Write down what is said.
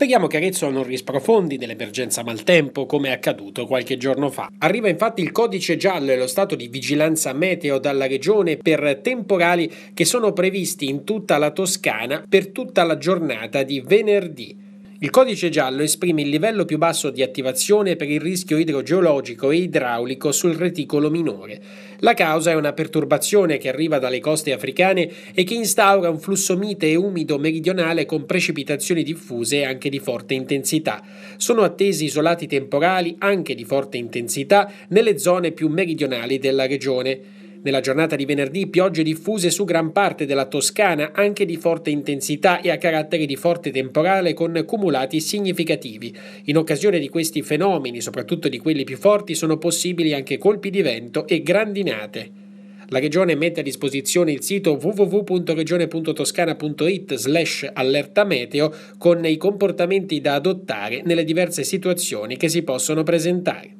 Speriamo che Arezzo non risprofondi dell'emergenza maltempo come è accaduto qualche giorno fa. Arriva infatti il codice giallo e lo stato di vigilanza meteo dalla regione per temporali che sono previsti in tutta la Toscana per tutta la giornata di venerdì. Il codice giallo esprime il livello più basso di attivazione per il rischio idrogeologico e idraulico sul reticolo minore. La causa è una perturbazione che arriva dalle coste africane e che instaura un flusso mite e umido meridionale con precipitazioni diffuse e anche di forte intensità. Sono attesi isolati temporali anche di forte intensità nelle zone più meridionali della regione. Nella giornata di venerdì piogge diffuse su gran parte della Toscana, anche di forte intensità e a carattere di forte temporale con cumulati significativi. In occasione di questi fenomeni, soprattutto di quelli più forti, sono possibili anche colpi di vento e grandinate. La Regione mette a disposizione il sito www.regione.toscana.it slash allertameteo con i comportamenti da adottare nelle diverse situazioni che si possono presentare.